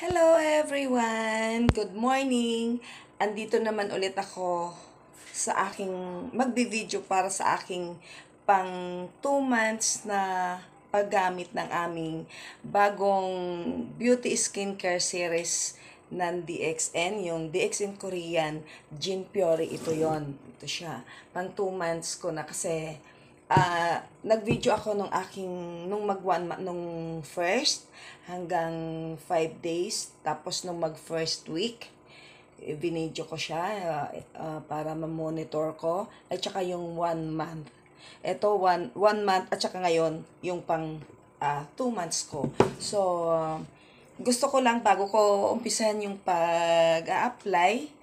Hello everyone! Good morning! Andito naman ulit ako sa aking magbi-video para sa aking pang 2 months na paggamit ng aming bagong beauty skincare series ng DXN, yung DXN Korean Gin Pure, ito yon Ito siya. Pang 2 months ko na kasi uh, nag-video ako nung aking, nung mag one nung first hanggang 5 days. Tapos nung mag first week, eh, binidyo ko siya uh, uh, para ma-monitor ko. At saka yung one month. Ito, one, one month at saka ngayon, yung pang uh, two months ko. So, uh, gusto ko lang bago ko umpisan yung pag-apply,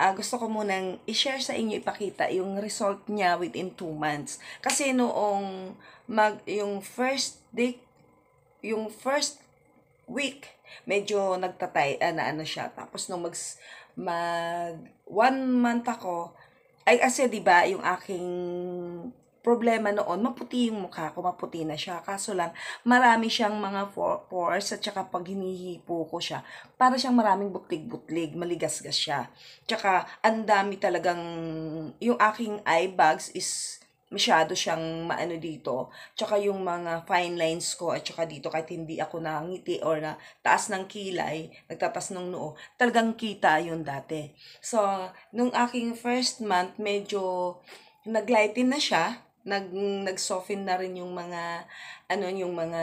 uh, gusto ko munang i-share sa inyo, ipakita yung result niya within 2 months. Kasi noong mag, yung first day, yung first week, medyo nagtatay, uh, na ano siya. Tapos nung mag, mag one month ako, ay kasi 'di ba yung aking problema noon, maputi yung mukha ko, maputi na siya. Kaso lang, marami siyang mga pores at saka pag hinihipo ko siya, para siyang maraming butlig-butlig, maligasgas siya. Tsaka, ang dami talagang, yung aking eye bags is masyado siyang maano dito. Tsaka yung mga fine lines ko at tsaka dito kahit hindi ako nangiti or na taas ng kilay, nagtatas ng noo, talagang kita yun dati. So, nung aking first month, medyo naglighten na siya nag nag na rin yung mga ano yung mga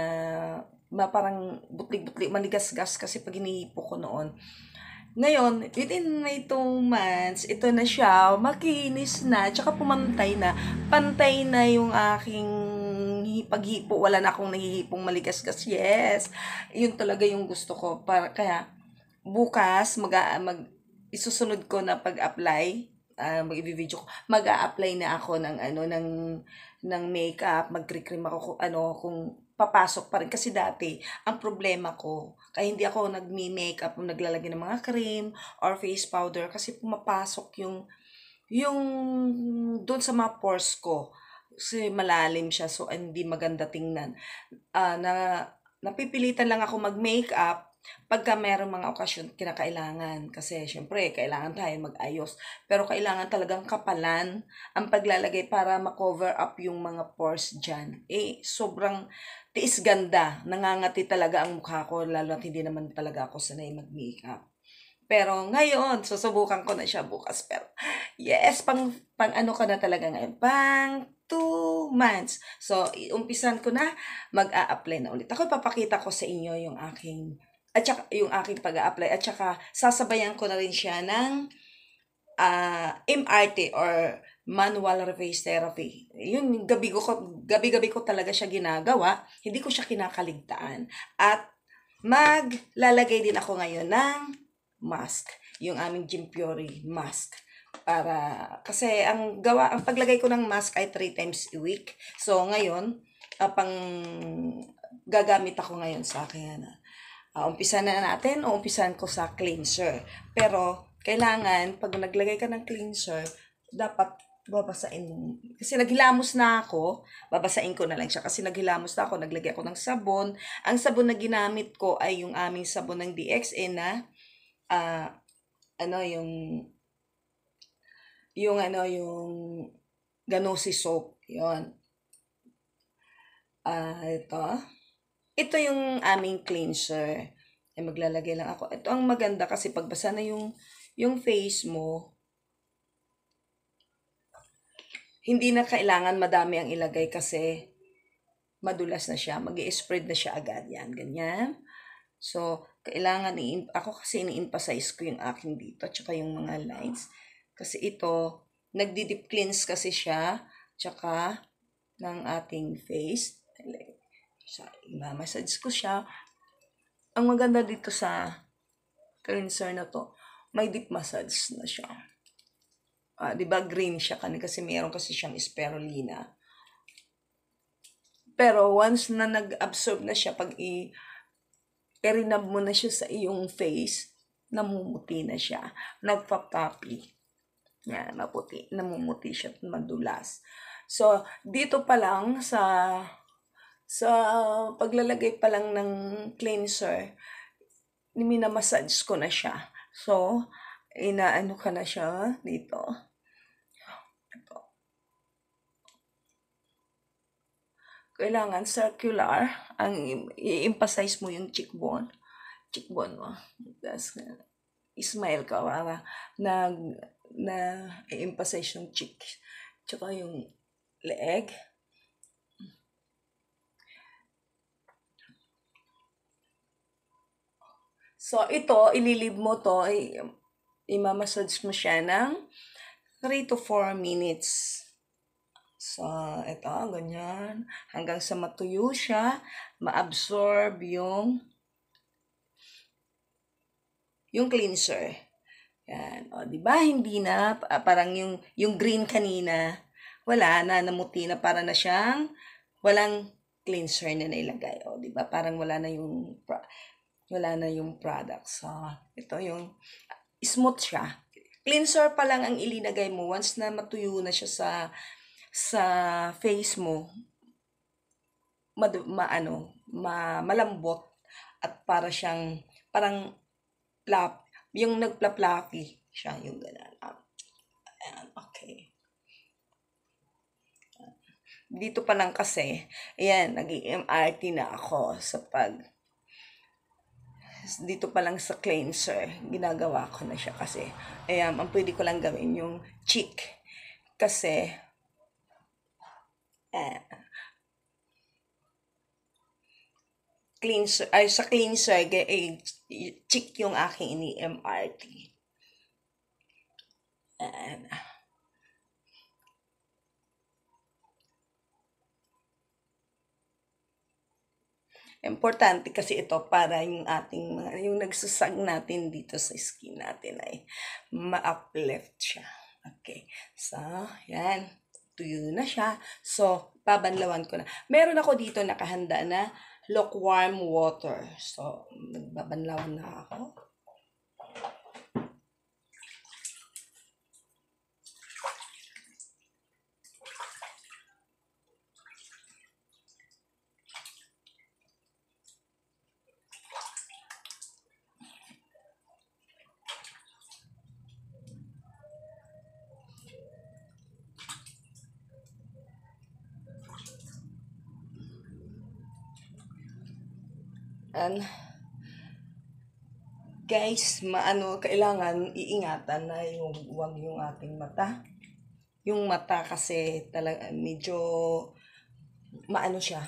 ma parang butlig-butlig manigas-gas kasi pag inihipo ko noon. Ngayon, within my 2 months, ito na siya, makinis na, tsaka pumantay na. Pantay na yung aking paghipo, wala na akong nahihipong maligas-gas. Yes, yun talaga yung gusto ko. Para, kaya, bukas, mag, mag, isusunod ko na pag-apply uh, ah, mag-video ko, mag-a-apply na ako ng ano ng ng makeup, magkri-cream ako kung ano kung papasok pa rin kasi dati ang problema ko kaya hindi ako nagmi-makeup o naglalagay ng mga cream or face powder kasi pumapasok yung yung doon sa mga pores ko kasi malalim siya so hindi maganda tingnan uh, na napipilitan lang ako mag-makeup Pagka mayroong mga okasyon, kinakailangan. Kasi, syempre, kailangan tayo mag-ayos. Pero kailangan talagang kapalan ang paglalagay para makover up yung mga pores dyan. Eh, sobrang tiis ganda. Nangangati talaga ang mukha ko, lalo at hindi naman talaga ako sanay mag-makeup. Pero ngayon, susubukan ko na siya bukas. Pero yes, pang, pang ano ka na talaga ngayon? Pang 2 months. So, umpisan ko na, mag-a-apply na ulit. Ako, papakita ko sa inyo yung aking at saka yung aking pag-a-apply at saka sasabayan ko na rin siya ng uh, ah, MRT or manual reverse therapy. Yun gabi ko gabi-gabi ko talaga siya ginagawa, hindi ko siya kinakaligtaan. At maglalagay din ako ngayon ng mask, yung aming Jim Fiori mask para kasi ang gawa ang paglagay ko ng mask ay 3 times a week. So ngayon, uh, pang gagamit ako ngayon sa akin ano, Uh, umpisa na natin o umpisan ko sa cleanser. Pero, kailangan, pag naglagay ka ng cleanser, dapat babasain mo. Kasi naghilamos na ako, babasain ko na lang siya. Kasi naghilamos na ako, naglagay ako ng sabon. Ang sabon na ginamit ko ay yung aming sabon ng DXN na, uh, ano, yung, yung ano, yung ganosi soap. yon Ah, uh, ito. Ito yung aming cleanser. Ay, maglalagay lang ako. Ito ang maganda kasi pagbasa na yung, yung face mo, hindi na kailangan madami ang ilagay kasi madulas na siya. mag spread na siya agad. Yan, ganyan. So, kailangan, i ako kasi ini-emphasize ko yung akin dito, at saka yung mga lines. Kasi ito, nagdi-deep cleanse kasi siya, tsaka ng ating face sa imamassage ko siya. Ang maganda dito sa cleanser na to, may deep massage na siya. Uh, di ba green siya kanin kasi meron kasi siyang spirulina. Pero once na nag-absorb na siya, pag i- erinab mo na siya sa iyong face, namumuti na siya. Nagpapapi. Yan, maputi. Namumuti siya at madulas. So, dito pa lang sa So, paglalagay pa lang ng cleanser, minamassage ko na siya. So, inaano ka na siya dito. Ito. Kailangan circular. Ang i-emphasize mo yung cheekbone. Cheekbone mo. That's, smile ka para nag na, na i-emphasize yung cheek. Tsaka yung leg. So, ito, ililib mo to, i- imamassage mo siya ng 3 to 4 minutes. So, ito, ganyan. Hanggang sa matuyo siya, maabsorb yung yung cleanser. Yan. O, di ba? Hindi na, parang yung, yung green kanina, wala na, namuti na para na siyang, walang cleanser na nilagay. O, di ba? Parang wala na yung wala na yung product. So, ito yung smooth siya. Cleanser pa lang ang ilinagay mo once na matuyo na siya sa sa face mo. Mad, ma, ano, ma, malambot at para siyang parang plap, yung nagplaplapi siya yung ganun. Ah, okay. Dito pa lang kasi, ayan, nag-MRT na ako sa pag dito pa lang sa cleanser, ginagawa ko na siya kasi ayan, eh, um, ang pwede ko lang gawin yung cheek. Kasi, eh, cleanser, ay, sa cleanser, eh, cheek yung aking ni mrt And, Importante kasi ito para yung ating mga, yung nagsusag natin dito sa skin natin ay ma-uplift siya. Okay. So, yan. Tuyo na siya. So, babanlawan ko na. Meron ako dito nakahanda na lukewarm water. So, nagbabanlawan na ako. kailangan guys, maano, kailangan iingatan na yung wag yung ating mata. Yung mata kasi talaga medyo maano siya.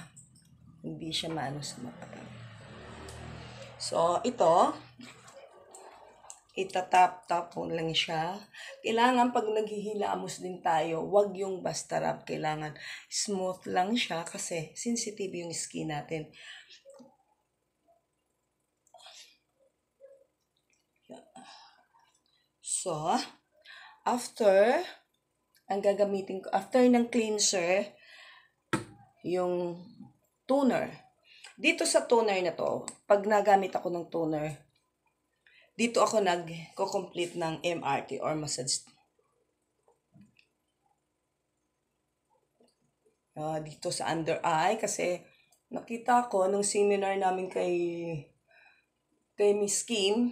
Hindi siya maano sa mata. So, ito, itatap-tap mo lang siya. Kailangan pag naghihilamos din tayo, wag yung basta rub. Kailangan smooth lang siya kasi sensitive yung skin natin. So, after, ang gagamitin ko, after ng cleanser, yung toner. Dito sa toner na to, pag nagamit ako ng toner, dito ako nag-complete ng MRT or massage. Uh, dito sa under eye kasi nakita ko nung seminar namin kay kay Miss Kim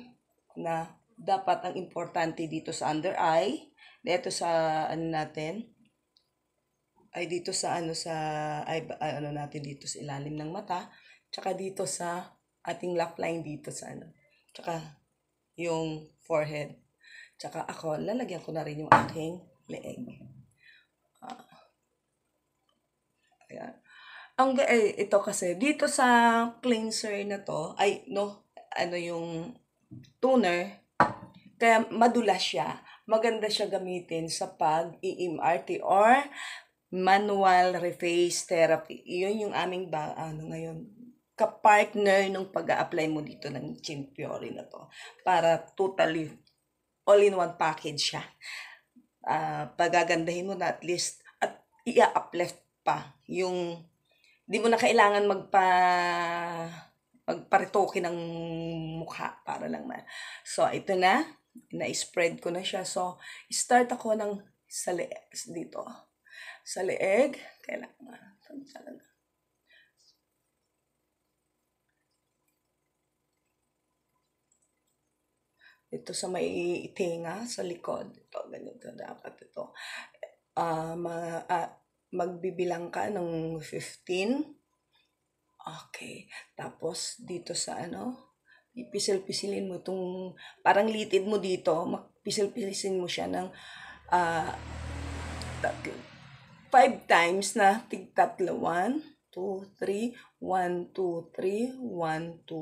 na dapat ang importante dito sa under eye, dito sa ano natin, ay dito sa ano sa ay, ay ano natin dito sa ilalim ng mata, tsaka dito sa ating lap line dito sa ano, tsaka yung forehead. Tsaka ako, lalagyan ko na rin yung aking leeg. Uh, ayan. Ang, eh, ito kasi, dito sa cleanser na to, ay, no, ano yung toner, kaya madulas siya. Maganda siya gamitin sa pag-EMRT or manual reface therapy. Iyon yung aming ba, ano ngayon, kapartner nung pag apply mo dito ng Chimpiori na to. Para totally all-in-one package siya. Uh, pagagandahin mo na at least at i-uplift pa yung di mo na kailangan magpa magparitoke ng mukha para lang na. So, ito na na-spread ko na siya. So, start ako ng sa leeg dito. Sa leeg, kailangan. Talaga. Dito sa may tinga, sa likod. Ito, ganito dapat ito. Uh, ma, uh, magbibilang ka ng 15. Okay. Tapos, dito sa ano, ipisil-pisilin mo itong parang litid mo dito, magpisil pisilin mo siya ng uh, five times na tigtatlo. 1, 2, 3, 1, 2, 3, 1, 2, 3, 1, 2, 3,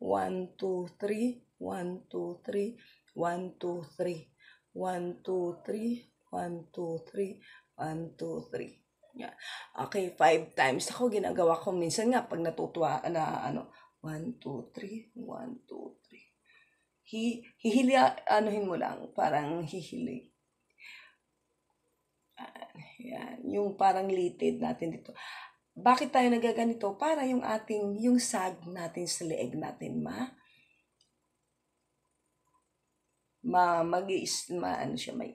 1, 2, 3, 1, 2, 3, 1, 2, 3, 1, 2, 3, 1, 2, 3. Yeah. Okay, five times. Ako, ginagawa ko minsan nga pag natutuwa na ano, One, two, three. One, two, three. Hi, hihili, anuhin mo lang. Parang hihili. Yan. Yung parang litid natin dito. Bakit tayo nagaganito? Para yung ating, yung sag natin sa leeg natin, ma, ma, mag ma, ano siya, may,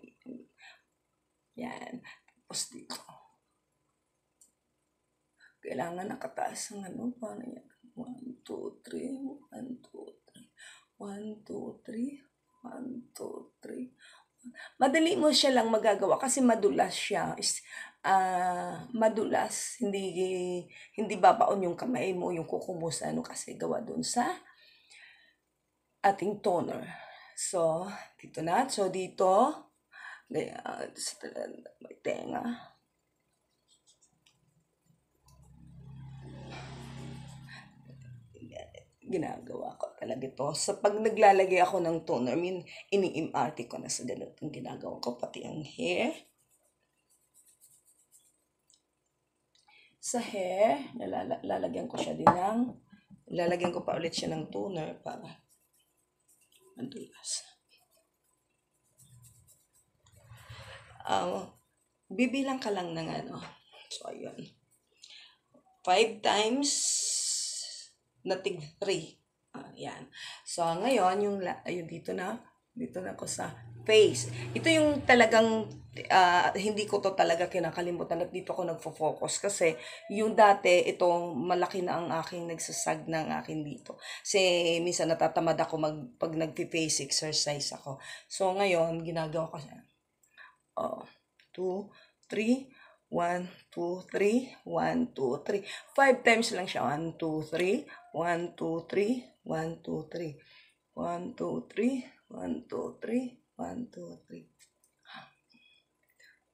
yan. Tapos dito. Kailangan nakataas ang ano, paano yan? One, two, three. One, two, three. One, two, three. One, two, three. Madali mo siya lang magagawa kasi madulas siya. Is, uh, madulas, hindi hindi babaon yung kamay mo, yung kuko mo ano kasi gawa doon sa ating toner. So, dito na. So, dito, uh, may tenga. ginagawa ko talaga ito. Sa pag naglalagay ako ng toner, I mean, ini-MRT ko na sa ganito ang ginagawa ko, pati ang hair. Sa hair, lalagyan ko siya din ng, lalagyan ko pa ulit siya ng toner para madulas. Um, bibilang ka lang ng ano. So, ayun. Five times na tig 3. Uh, ah, yan. So, ngayon, yung, ayun, dito na, dito na ako sa face. Ito yung talagang, uh, hindi ko to talaga kinakalimutan at dito ako nagfo-focus kasi yung dati, ito, malaki na ang aking nagsasag ng akin dito. Kasi minsan natatamad ako mag, pag nag-face exercise ako. So, ngayon, ginagawa ko siya. Oh, 2, 3, 1, 2, 3, 1, 2, 3. 5 times lang siya. 1, 2, 3, 1, 2, 3, 1, 2, 3. 1, 2, 3, 1, 2, 3, 1, 2, 3.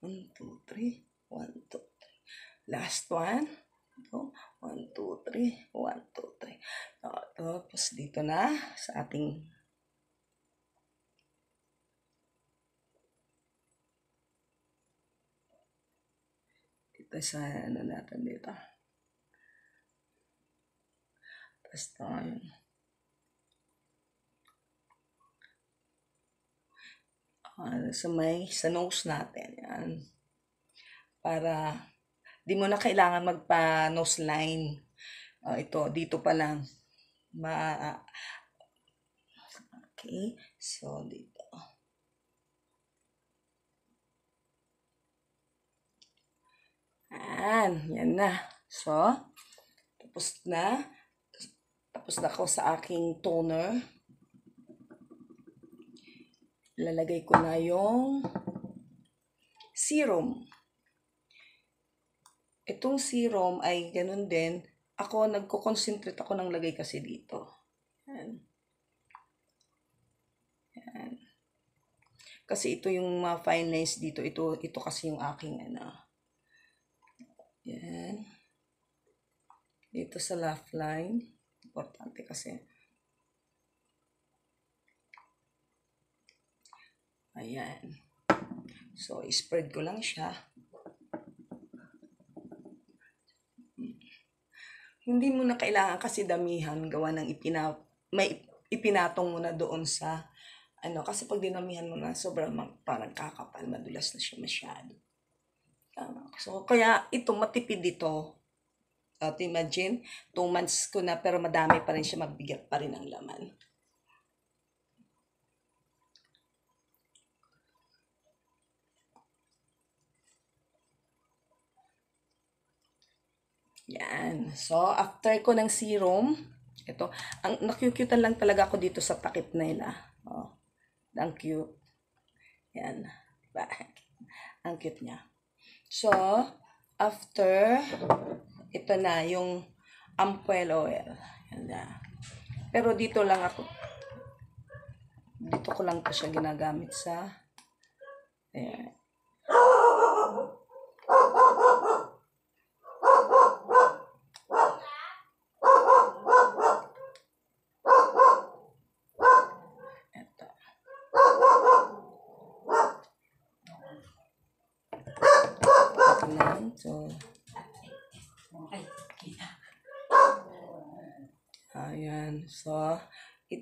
1, 2, 3, 1, 2, 3. Last one. 1, 2, 3, 1, 2, 3. Tapos dito na sa ating dito sa ano natin dito. Tapos ito Uh, ah, sa may, sa nose natin. Yan. Para, di mo na kailangan magpa nose line. Uh, ito, dito pa lang. Ma, okay. So, dito. Yan, yan na. So, tapos na. Tapos na ako sa aking toner. Lalagay ko na yung serum. Itong serum ay ganun din. Ako, nagko-concentrate ako ng lagay kasi dito. Yan. Yan. Kasi ito yung mga uh, fine lines dito. Ito, ito kasi yung aking ano. Yan. Dito sa laugh line importante kasi. Ayan. So, spread ko lang siya. Hindi mo na kailangan kasi damihan gawa ng ipina, may ipinatong mo na doon sa ano, kasi pag dinamihan mo na, sobrang mag, parang kakapal, madulas na siya masyado. Tama. So, kaya ito, matipid dito at imagine, 2 months ko na pero madami pa rin siya, magbigat pa rin ang laman. Yan. So, after ko ng serum, ito, ang nakyukyutan lang talaga ako dito sa takip nila. Ah. Oh, thank you. Yan. Diba? ang cute niya. So, after ito na yung ampuel oil. na. Pero dito lang ako. Dito ko lang ko siya ginagamit sa ayan.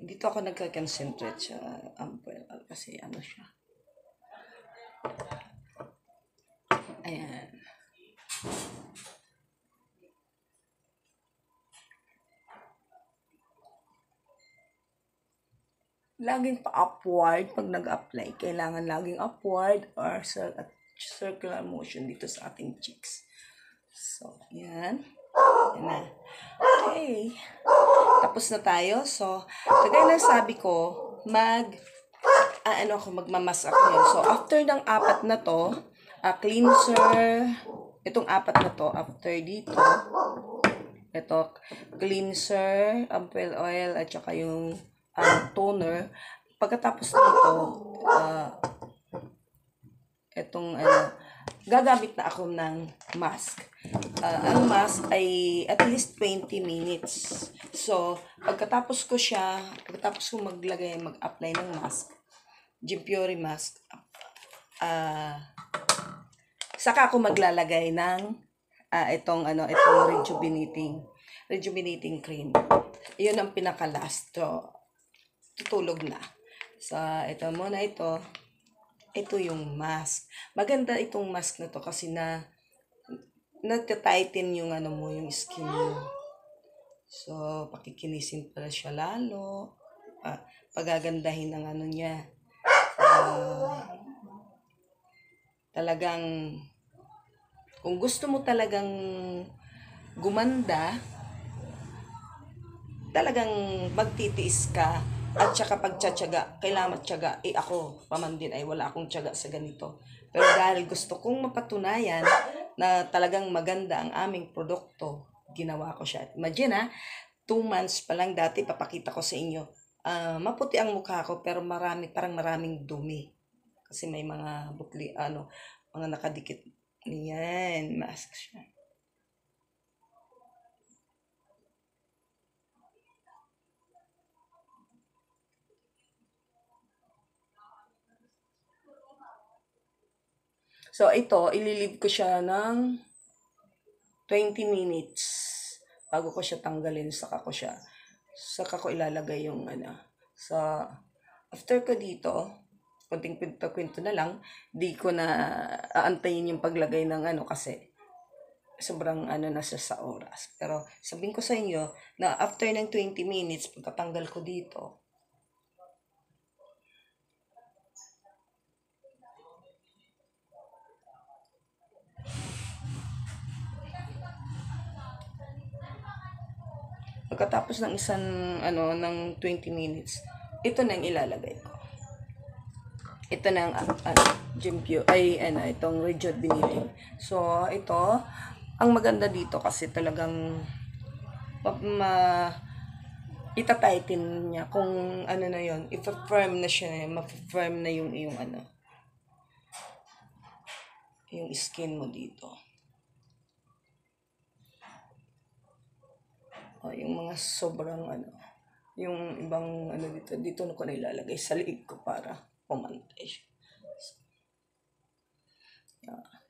dito ako nagka-concentrate sa ampel kasi ano siya. Ayan. Laging pa-upward pag nag-apply. Kailangan laging upward or circular motion dito sa ating cheeks. So, yan. Yan na. Okay tapos na tayo. So, kagaya ng sabi ko, mag, uh, ano ko, magmamas up So, after ng apat na to, uh, cleanser, itong apat na to, after dito, ito, cleanser, ampel oil, at saka yung um, toner. Pagkatapos nito, uh, itong, ano, gagamit na ako ng mask. Uh, ang mask ay at least 20 minutes. So, pagkatapos ko siya, pagkatapos ko maglagay, mag-apply ng mask, Jim Puri mask, uh, saka ako maglalagay ng uh, itong, ano, itong rejuvenating, rejuvenating cream. Yun ang pinaka-last. So, tutulog na. So, ito muna ito. Ito yung mask. Maganda itong mask na to kasi na natatighten yung ano mo, yung skin mo. So, pakikinisin pala siya lalo. Uh, pagagandahin ang ano niya. Uh, talagang, kung gusto mo talagang gumanda, talagang magtitiis ka at saka pagtsatsaga, kailangan matyaga. Eh ako, paman din ay wala akong tiyaga sa ganito. Pero dahil gusto kong mapatunayan na talagang maganda ang aming produkto, ginawa ko siya. Imagine ha, ah, 2 months pa lang dati papakita ko sa inyo. Uh, maputi ang mukha ko pero marami, parang maraming dumi. Kasi may mga bukli, ano, mga nakadikit. Ayan, mask siya. So, ito, ililive ko siya ng 20 minutes bago ko siya tanggalin saka ko siya saka ko ilalagay yung ano sa after ko dito konting kwento-kwento na lang di ko na aantayin yung paglagay ng ano kasi sobrang ano na siya sa oras pero sabihin ko sa inyo na after ng 20 minutes pagkatanggal ko dito Pagkatapos ng isang, ano, ng 20 minutes, ito na yung ilalagay ko. Ito na ang, ano, gym cue, ay, ano, itong rigid biniling. So, ito, ang maganda dito kasi talagang, ma, ma itatighten niya kung ano na yon ipa-firm na siya, ma-firm na yung, yung ano, yung skin mo dito. yung mga sobrang ano, yung ibang ano dito, dito na ko nilalagay sa liig ko para pumantay siya. So, yeah.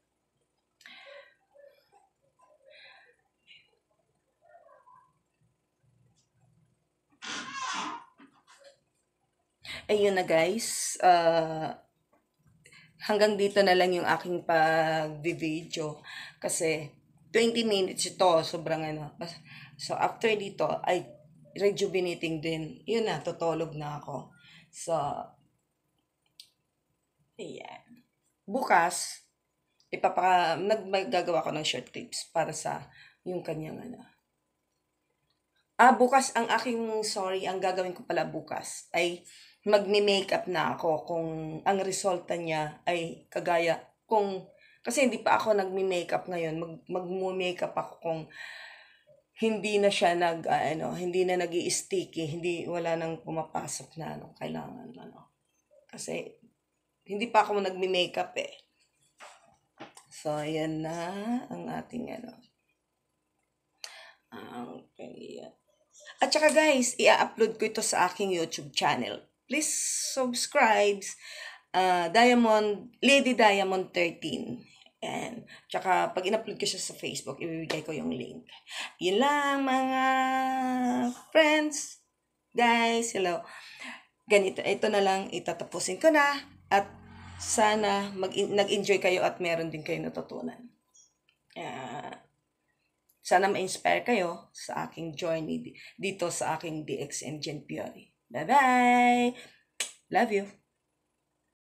Ayun na guys, uh, hanggang dito na lang yung aking pag-video kasi 20 minutes ito, sobrang ano. So, after dito, I rejuvenating din. Yun na, tutulog na ako. So, yeah. Bukas, ipapaka, naggagawa ko ng short clips para sa yung kanyang ano. Ah, bukas ang aking, sorry, ang gagawin ko pala bukas ay magme-makeup na ako kung ang resulta niya ay kagaya kung kasi hindi pa ako nagme-makeup ngayon, mag magmo-makeup ako kung hindi na siya nag uh, ano, hindi na nag sticky hindi wala nang pumapasok na ano, kailangan ano. Kasi hindi pa ako nagme-makeup eh. So ayan na ang ating ano. Ang okay. At saka guys, i-upload ko ito sa aking YouTube channel. Please subscribe uh, Diamond Lady Diamond 13. And, Tsaka, pag in-upload ko siya sa Facebook, ibibigay ko yung link. Yun lang, mga friends. Guys, hello. Ganito, ito na lang, itatapusin ko na. At sana mag nag-enjoy kayo at meron din kayo natutunan. Uh, sana ma-inspire kayo sa aking journey dito sa aking DXN Gen Theory. Bye-bye! Love you!